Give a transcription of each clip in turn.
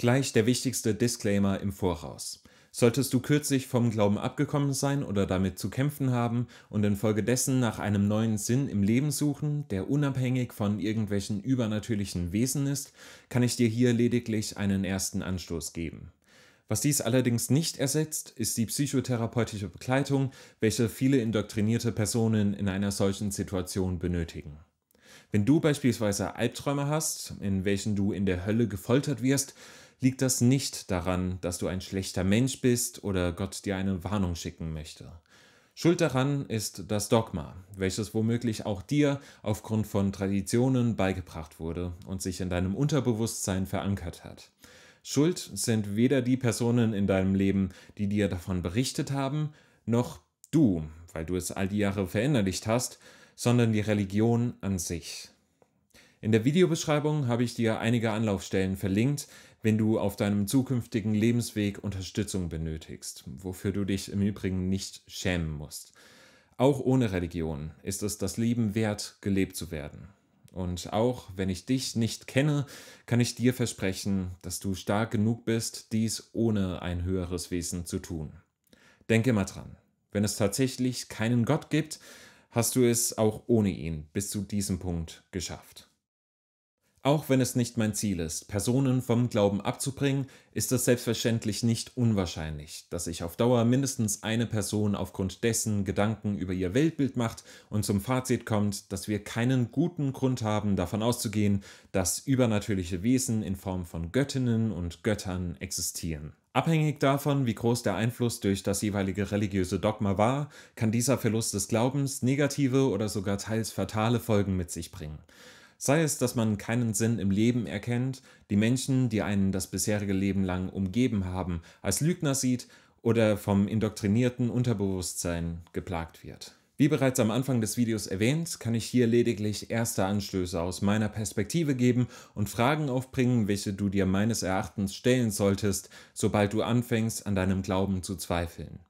Gleich der wichtigste Disclaimer im Voraus. Solltest du kürzlich vom Glauben abgekommen sein oder damit zu kämpfen haben und infolgedessen nach einem neuen Sinn im Leben suchen, der unabhängig von irgendwelchen übernatürlichen Wesen ist, kann ich dir hier lediglich einen ersten Anstoß geben. Was dies allerdings nicht ersetzt, ist die psychotherapeutische Begleitung, welche viele indoktrinierte Personen in einer solchen Situation benötigen. Wenn du beispielsweise Albträume hast, in welchen du in der Hölle gefoltert wirst, liegt das nicht daran, dass du ein schlechter Mensch bist oder Gott dir eine Warnung schicken möchte. Schuld daran ist das Dogma, welches womöglich auch dir aufgrund von Traditionen beigebracht wurde und sich in deinem Unterbewusstsein verankert hat. Schuld sind weder die Personen in deinem Leben, die dir davon berichtet haben, noch du, weil du es all die Jahre verinnerlicht hast, sondern die Religion an sich. In der Videobeschreibung habe ich dir einige Anlaufstellen verlinkt, wenn du auf deinem zukünftigen Lebensweg Unterstützung benötigst, wofür du dich im Übrigen nicht schämen musst. Auch ohne Religion ist es das Leben wert, gelebt zu werden. Und auch wenn ich dich nicht kenne, kann ich dir versprechen, dass du stark genug bist, dies ohne ein höheres Wesen zu tun. Denke mal dran, wenn es tatsächlich keinen Gott gibt, hast du es auch ohne ihn bis zu diesem Punkt geschafft. Auch wenn es nicht mein Ziel ist, Personen vom Glauben abzubringen, ist es selbstverständlich nicht unwahrscheinlich, dass sich auf Dauer mindestens eine Person aufgrund dessen Gedanken über ihr Weltbild macht und zum Fazit kommt, dass wir keinen guten Grund haben, davon auszugehen, dass übernatürliche Wesen in Form von Göttinnen und Göttern existieren. Abhängig davon, wie groß der Einfluss durch das jeweilige religiöse Dogma war, kann dieser Verlust des Glaubens negative oder sogar teils fatale Folgen mit sich bringen. Sei es, dass man keinen Sinn im Leben erkennt, die Menschen, die einen das bisherige Leben lang umgeben haben, als Lügner sieht oder vom indoktrinierten Unterbewusstsein geplagt wird. Wie bereits am Anfang des Videos erwähnt, kann ich hier lediglich erste Anstöße aus meiner Perspektive geben und Fragen aufbringen, welche du dir meines Erachtens stellen solltest, sobald du anfängst, an deinem Glauben zu zweifeln.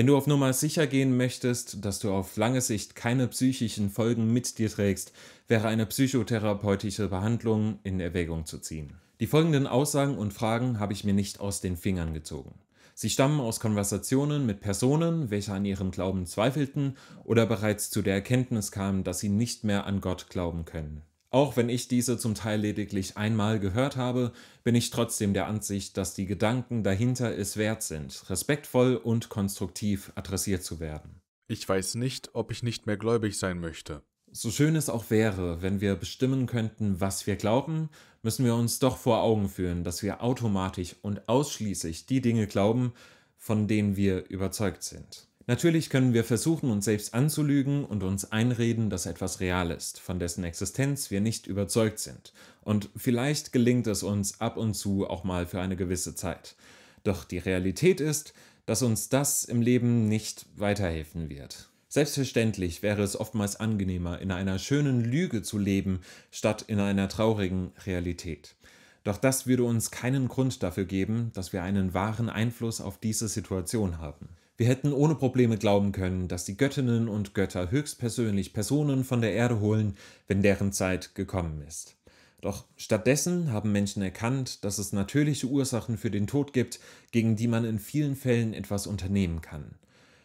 Wenn du auf Nummer sicher gehen möchtest, dass du auf lange Sicht keine psychischen Folgen mit dir trägst, wäre eine psychotherapeutische Behandlung in Erwägung zu ziehen. Die folgenden Aussagen und Fragen habe ich mir nicht aus den Fingern gezogen. Sie stammen aus Konversationen mit Personen, welche an ihrem Glauben zweifelten oder bereits zu der Erkenntnis kamen, dass sie nicht mehr an Gott glauben können. Auch wenn ich diese zum Teil lediglich einmal gehört habe, bin ich trotzdem der Ansicht, dass die Gedanken dahinter es wert sind, respektvoll und konstruktiv adressiert zu werden. Ich weiß nicht, ob ich nicht mehr gläubig sein möchte. So schön es auch wäre, wenn wir bestimmen könnten, was wir glauben, müssen wir uns doch vor Augen führen, dass wir automatisch und ausschließlich die Dinge glauben, von denen wir überzeugt sind. Natürlich können wir versuchen, uns selbst anzulügen und uns einreden, dass etwas real ist, von dessen Existenz wir nicht überzeugt sind. Und vielleicht gelingt es uns ab und zu auch mal für eine gewisse Zeit. Doch die Realität ist, dass uns das im Leben nicht weiterhelfen wird. Selbstverständlich wäre es oftmals angenehmer, in einer schönen Lüge zu leben, statt in einer traurigen Realität. Doch das würde uns keinen Grund dafür geben, dass wir einen wahren Einfluss auf diese Situation haben. Wir hätten ohne Probleme glauben können, dass die Göttinnen und Götter höchstpersönlich Personen von der Erde holen, wenn deren Zeit gekommen ist. Doch stattdessen haben Menschen erkannt, dass es natürliche Ursachen für den Tod gibt, gegen die man in vielen Fällen etwas unternehmen kann.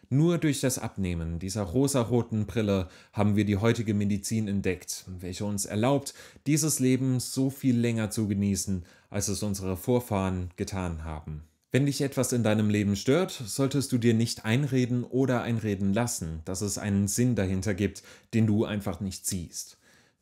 Nur durch das Abnehmen dieser rosaroten Brille haben wir die heutige Medizin entdeckt, welche uns erlaubt, dieses Leben so viel länger zu genießen, als es unsere Vorfahren getan haben. Wenn dich etwas in deinem Leben stört, solltest du dir nicht einreden oder einreden lassen, dass es einen Sinn dahinter gibt, den du einfach nicht siehst.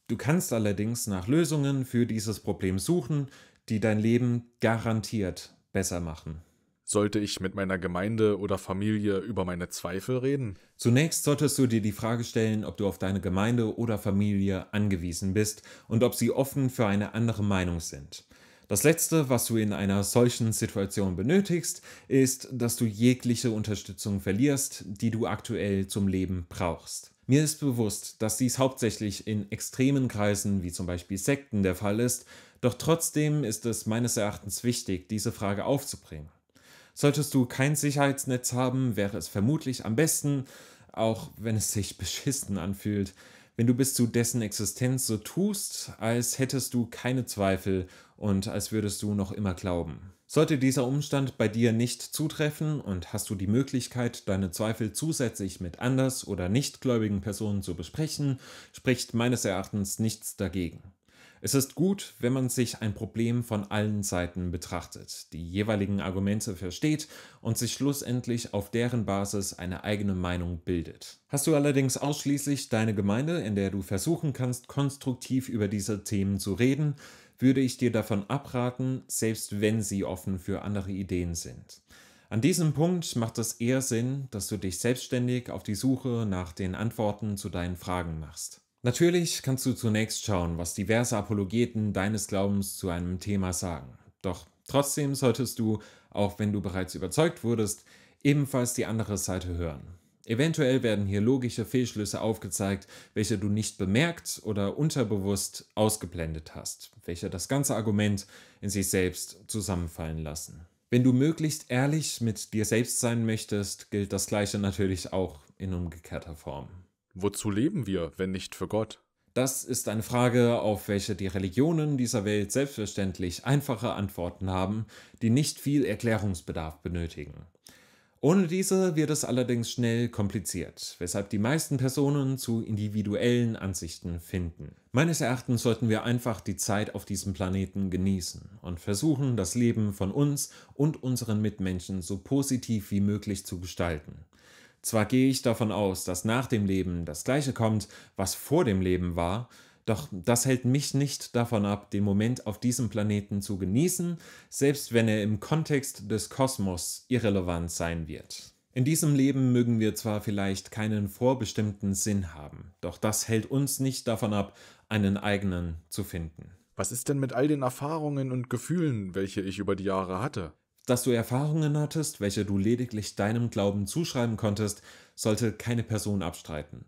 Du kannst allerdings nach Lösungen für dieses Problem suchen, die dein Leben garantiert besser machen. Sollte ich mit meiner Gemeinde oder Familie über meine Zweifel reden? Zunächst solltest du dir die Frage stellen, ob du auf deine Gemeinde oder Familie angewiesen bist und ob sie offen für eine andere Meinung sind. Das Letzte, was du in einer solchen Situation benötigst, ist, dass du jegliche Unterstützung verlierst, die du aktuell zum Leben brauchst. Mir ist bewusst, dass dies hauptsächlich in extremen Kreisen wie zum Beispiel Sekten der Fall ist, doch trotzdem ist es meines Erachtens wichtig, diese Frage aufzubringen. Solltest du kein Sicherheitsnetz haben, wäre es vermutlich am besten, auch wenn es sich beschissen anfühlt, wenn du bis zu dessen Existenz so tust, als hättest du keine Zweifel und als würdest du noch immer glauben. Sollte dieser Umstand bei dir nicht zutreffen und hast du die Möglichkeit, deine Zweifel zusätzlich mit anders oder nichtgläubigen Personen zu besprechen, spricht meines Erachtens nichts dagegen. Es ist gut, wenn man sich ein Problem von allen Seiten betrachtet, die jeweiligen Argumente versteht und sich schlussendlich auf deren Basis eine eigene Meinung bildet. Hast du allerdings ausschließlich deine Gemeinde, in der du versuchen kannst, konstruktiv über diese Themen zu reden, würde ich dir davon abraten, selbst wenn sie offen für andere Ideen sind. An diesem Punkt macht es eher Sinn, dass du dich selbstständig auf die Suche nach den Antworten zu deinen Fragen machst. Natürlich kannst du zunächst schauen, was diverse Apologeten deines Glaubens zu einem Thema sagen. Doch trotzdem solltest du, auch wenn du bereits überzeugt wurdest, ebenfalls die andere Seite hören. Eventuell werden hier logische Fehlschlüsse aufgezeigt, welche du nicht bemerkt oder unterbewusst ausgeblendet hast, welche das ganze Argument in sich selbst zusammenfallen lassen. Wenn du möglichst ehrlich mit dir selbst sein möchtest, gilt das Gleiche natürlich auch in umgekehrter Form. Wozu leben wir, wenn nicht für Gott? Das ist eine Frage, auf welche die Religionen dieser Welt selbstverständlich einfache Antworten haben, die nicht viel Erklärungsbedarf benötigen. Ohne diese wird es allerdings schnell kompliziert, weshalb die meisten Personen zu individuellen Ansichten finden. Meines Erachtens sollten wir einfach die Zeit auf diesem Planeten genießen und versuchen, das Leben von uns und unseren Mitmenschen so positiv wie möglich zu gestalten. Zwar gehe ich davon aus, dass nach dem Leben das Gleiche kommt, was vor dem Leben war, doch das hält mich nicht davon ab, den Moment auf diesem Planeten zu genießen, selbst wenn er im Kontext des Kosmos irrelevant sein wird. In diesem Leben mögen wir zwar vielleicht keinen vorbestimmten Sinn haben, doch das hält uns nicht davon ab, einen eigenen zu finden. Was ist denn mit all den Erfahrungen und Gefühlen, welche ich über die Jahre hatte? Dass du Erfahrungen hattest, welche du lediglich deinem Glauben zuschreiben konntest, sollte keine Person abstreiten.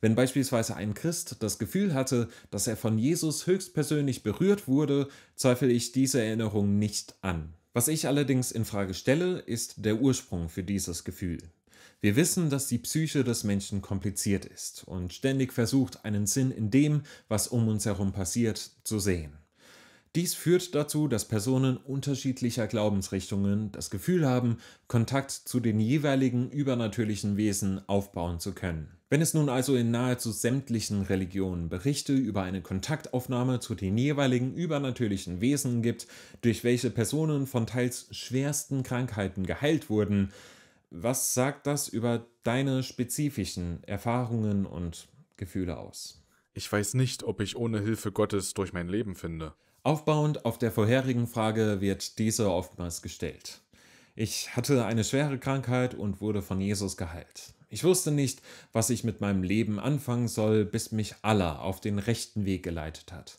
Wenn beispielsweise ein Christ das Gefühl hatte, dass er von Jesus höchstpersönlich berührt wurde, zweifle ich diese Erinnerung nicht an. Was ich allerdings in Frage stelle, ist der Ursprung für dieses Gefühl. Wir wissen, dass die Psyche des Menschen kompliziert ist und ständig versucht, einen Sinn in dem, was um uns herum passiert, zu sehen. Dies führt dazu, dass Personen unterschiedlicher Glaubensrichtungen das Gefühl haben, Kontakt zu den jeweiligen übernatürlichen Wesen aufbauen zu können. Wenn es nun also in nahezu sämtlichen Religionen Berichte über eine Kontaktaufnahme zu den jeweiligen übernatürlichen Wesen gibt, durch welche Personen von teils schwersten Krankheiten geheilt wurden, was sagt das über deine spezifischen Erfahrungen und Gefühle aus? Ich weiß nicht, ob ich ohne Hilfe Gottes durch mein Leben finde. Aufbauend auf der vorherigen Frage wird diese oftmals gestellt. Ich hatte eine schwere Krankheit und wurde von Jesus geheilt. Ich wusste nicht, was ich mit meinem Leben anfangen soll, bis mich Allah auf den rechten Weg geleitet hat.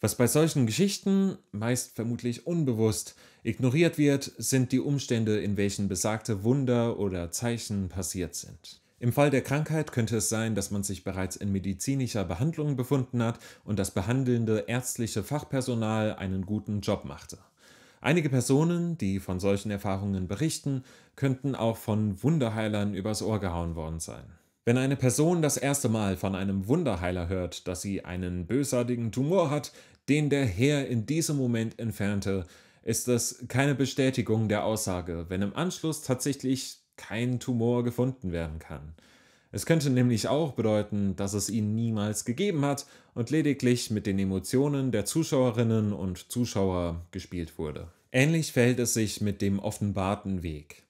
Was bei solchen Geschichten, meist vermutlich unbewusst, ignoriert wird, sind die Umstände, in welchen besagte Wunder oder Zeichen passiert sind. Im Fall der Krankheit könnte es sein, dass man sich bereits in medizinischer Behandlung befunden hat und das behandelnde ärztliche Fachpersonal einen guten Job machte. Einige Personen, die von solchen Erfahrungen berichten, könnten auch von Wunderheilern übers Ohr gehauen worden sein. Wenn eine Person das erste Mal von einem Wunderheiler hört, dass sie einen bösartigen Tumor hat, den der Herr in diesem Moment entfernte, ist das keine Bestätigung der Aussage, wenn im Anschluss tatsächlich kein Tumor gefunden werden kann. Es könnte nämlich auch bedeuten, dass es ihn niemals gegeben hat und lediglich mit den Emotionen der Zuschauerinnen und Zuschauer gespielt wurde. Ähnlich verhält es sich mit dem offenbarten Weg.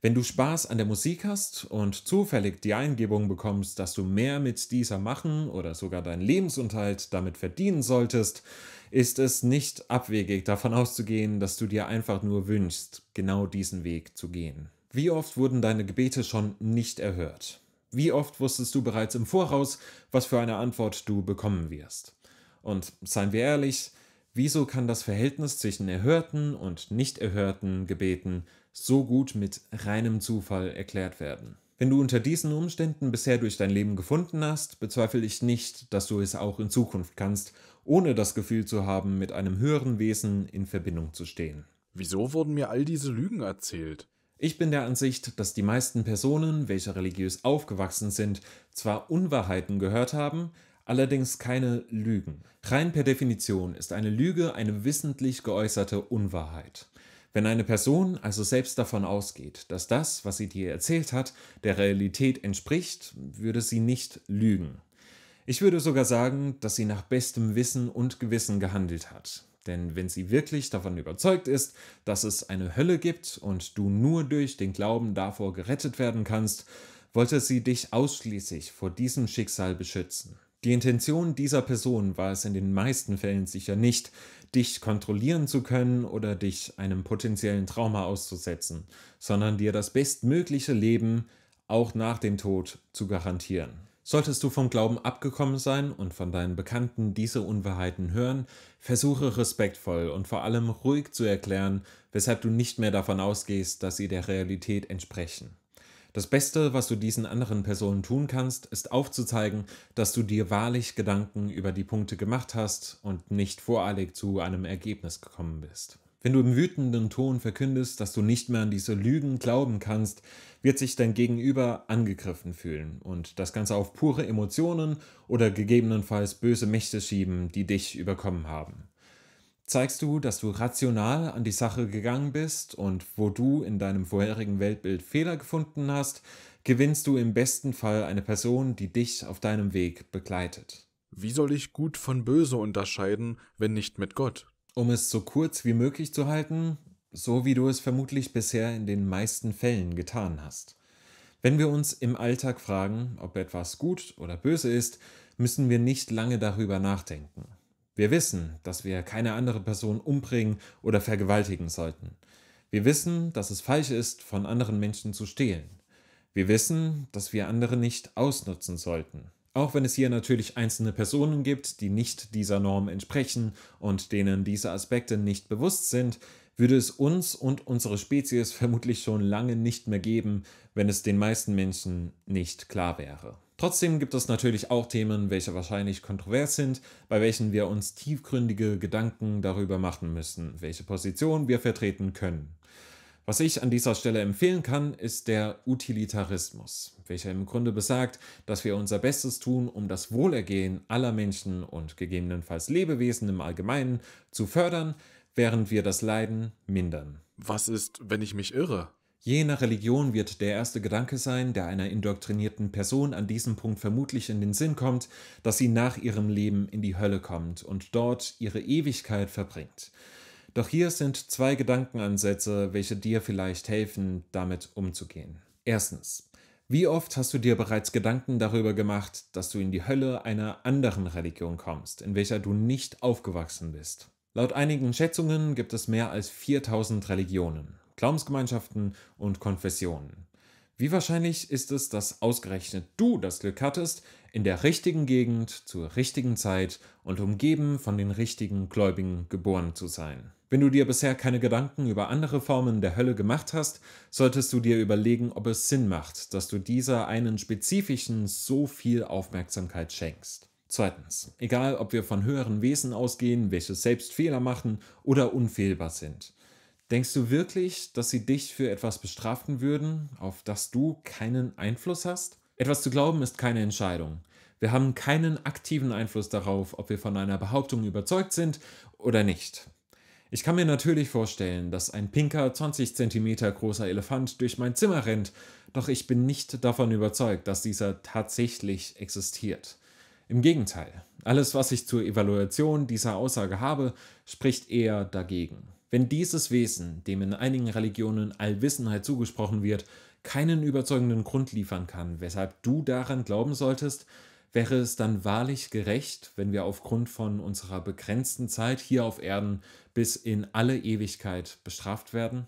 Wenn du Spaß an der Musik hast und zufällig die Eingebung bekommst, dass du mehr mit dieser machen oder sogar deinen Lebensunterhalt damit verdienen solltest, ist es nicht abwegig davon auszugehen, dass du dir einfach nur wünschst, genau diesen Weg zu gehen. Wie oft wurden deine Gebete schon nicht erhört? Wie oft wusstest du bereits im Voraus, was für eine Antwort du bekommen wirst? Und seien wir ehrlich, wieso kann das Verhältnis zwischen erhörten und nicht erhörten Gebeten so gut mit reinem Zufall erklärt werden? Wenn du unter diesen Umständen bisher durch dein Leben gefunden hast, bezweifle ich nicht, dass du es auch in Zukunft kannst, ohne das Gefühl zu haben, mit einem höheren Wesen in Verbindung zu stehen. Wieso wurden mir all diese Lügen erzählt? Ich bin der Ansicht, dass die meisten Personen, welche religiös aufgewachsen sind, zwar Unwahrheiten gehört haben, allerdings keine Lügen. Rein per Definition ist eine Lüge eine wissentlich geäußerte Unwahrheit. Wenn eine Person also selbst davon ausgeht, dass das, was sie dir erzählt hat, der Realität entspricht, würde sie nicht lügen. Ich würde sogar sagen, dass sie nach bestem Wissen und Gewissen gehandelt hat. Denn wenn sie wirklich davon überzeugt ist, dass es eine Hölle gibt und du nur durch den Glauben davor gerettet werden kannst, wollte sie dich ausschließlich vor diesem Schicksal beschützen. Die Intention dieser Person war es in den meisten Fällen sicher nicht, dich kontrollieren zu können oder dich einem potenziellen Trauma auszusetzen, sondern dir das bestmögliche Leben auch nach dem Tod zu garantieren. Solltest du vom Glauben abgekommen sein und von deinen Bekannten diese Unwahrheiten hören, versuche respektvoll und vor allem ruhig zu erklären, weshalb du nicht mehr davon ausgehst, dass sie der Realität entsprechen. Das Beste, was du diesen anderen Personen tun kannst, ist aufzuzeigen, dass du dir wahrlich Gedanken über die Punkte gemacht hast und nicht voreilig zu einem Ergebnis gekommen bist. Wenn du im wütenden Ton verkündest, dass du nicht mehr an diese Lügen glauben kannst, wird sich dein Gegenüber angegriffen fühlen und das Ganze auf pure Emotionen oder gegebenenfalls böse Mächte schieben, die dich überkommen haben. Zeigst du, dass du rational an die Sache gegangen bist und wo du in deinem vorherigen Weltbild Fehler gefunden hast, gewinnst du im besten Fall eine Person, die dich auf deinem Weg begleitet. Wie soll ich gut von böse unterscheiden, wenn nicht mit Gott? Um es so kurz wie möglich zu halten, so wie du es vermutlich bisher in den meisten Fällen getan hast. Wenn wir uns im Alltag fragen, ob etwas gut oder böse ist, müssen wir nicht lange darüber nachdenken. Wir wissen, dass wir keine andere Person umbringen oder vergewaltigen sollten. Wir wissen, dass es falsch ist, von anderen Menschen zu stehlen. Wir wissen, dass wir andere nicht ausnutzen sollten. Auch wenn es hier natürlich einzelne Personen gibt, die nicht dieser Norm entsprechen und denen diese Aspekte nicht bewusst sind, würde es uns und unsere Spezies vermutlich schon lange nicht mehr geben, wenn es den meisten Menschen nicht klar wäre. Trotzdem gibt es natürlich auch Themen, welche wahrscheinlich kontrovers sind, bei welchen wir uns tiefgründige Gedanken darüber machen müssen, welche Position wir vertreten können. Was ich an dieser Stelle empfehlen kann, ist der Utilitarismus, welcher im Grunde besagt, dass wir unser Bestes tun, um das Wohlergehen aller Menschen und gegebenenfalls Lebewesen im Allgemeinen zu fördern, während wir das Leiden mindern. Was ist, wenn ich mich irre? Je nach Religion wird der erste Gedanke sein, der einer indoktrinierten Person an diesem Punkt vermutlich in den Sinn kommt, dass sie nach ihrem Leben in die Hölle kommt und dort ihre Ewigkeit verbringt. Doch hier sind zwei Gedankenansätze, welche dir vielleicht helfen, damit umzugehen. Erstens. Wie oft hast du dir bereits Gedanken darüber gemacht, dass du in die Hölle einer anderen Religion kommst, in welcher du nicht aufgewachsen bist? Laut einigen Schätzungen gibt es mehr als 4000 Religionen, Glaubensgemeinschaften und Konfessionen. Wie wahrscheinlich ist es, dass ausgerechnet du das Glück hattest, in der richtigen Gegend, zur richtigen Zeit und umgeben von den richtigen Gläubigen geboren zu sein? Wenn du dir bisher keine Gedanken über andere Formen der Hölle gemacht hast, solltest du dir überlegen, ob es Sinn macht, dass du dieser einen spezifischen so viel Aufmerksamkeit schenkst. Zweitens, egal ob wir von höheren Wesen ausgehen, welche selbst Fehler machen oder unfehlbar sind. Denkst du wirklich, dass sie dich für etwas bestrafen würden, auf das du keinen Einfluss hast? Etwas zu glauben ist keine Entscheidung. Wir haben keinen aktiven Einfluss darauf, ob wir von einer Behauptung überzeugt sind oder nicht. Ich kann mir natürlich vorstellen, dass ein pinker 20 cm großer Elefant durch mein Zimmer rennt, doch ich bin nicht davon überzeugt, dass dieser tatsächlich existiert. Im Gegenteil, alles, was ich zur Evaluation dieser Aussage habe, spricht eher dagegen. Wenn dieses Wesen, dem in einigen Religionen Allwissenheit zugesprochen wird, keinen überzeugenden Grund liefern kann, weshalb du daran glauben solltest, wäre es dann wahrlich gerecht, wenn wir aufgrund von unserer begrenzten Zeit hier auf Erden bis in alle Ewigkeit bestraft werden?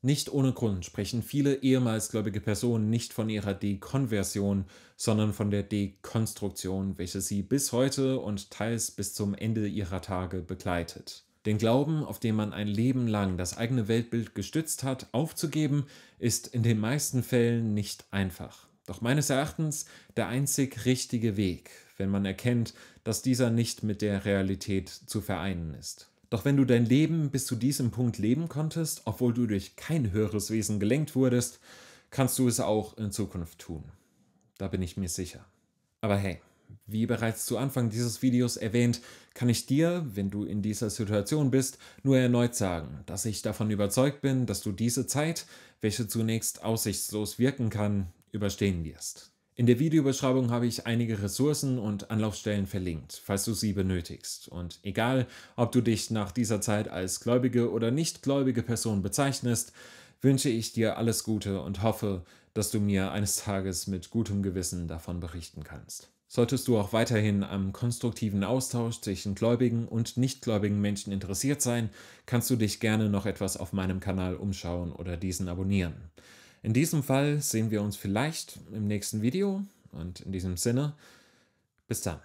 Nicht ohne Grund sprechen viele ehemals gläubige Personen nicht von ihrer Dekonversion, sondern von der Dekonstruktion, welche sie bis heute und teils bis zum Ende ihrer Tage begleitet. Den Glauben, auf den man ein Leben lang das eigene Weltbild gestützt hat, aufzugeben, ist in den meisten Fällen nicht einfach. Doch meines Erachtens der einzig richtige Weg, wenn man erkennt, dass dieser nicht mit der Realität zu vereinen ist. Doch wenn du dein Leben bis zu diesem Punkt leben konntest, obwohl du durch kein höheres Wesen gelenkt wurdest, kannst du es auch in Zukunft tun. Da bin ich mir sicher. Aber hey, wie bereits zu Anfang dieses Videos erwähnt, kann ich dir, wenn du in dieser Situation bist, nur erneut sagen, dass ich davon überzeugt bin, dass du diese Zeit, welche zunächst aussichtslos wirken kann, überstehen wirst. In der Videobeschreibung habe ich einige Ressourcen und Anlaufstellen verlinkt, falls du sie benötigst. Und egal, ob du dich nach dieser Zeit als gläubige oder nichtgläubige Person bezeichnest, wünsche ich dir alles Gute und hoffe, dass du mir eines Tages mit gutem Gewissen davon berichten kannst. Solltest du auch weiterhin am konstruktiven Austausch zwischen gläubigen und nichtgläubigen Menschen interessiert sein, kannst du dich gerne noch etwas auf meinem Kanal umschauen oder diesen abonnieren. In diesem Fall sehen wir uns vielleicht im nächsten Video und in diesem Sinne, bis dann.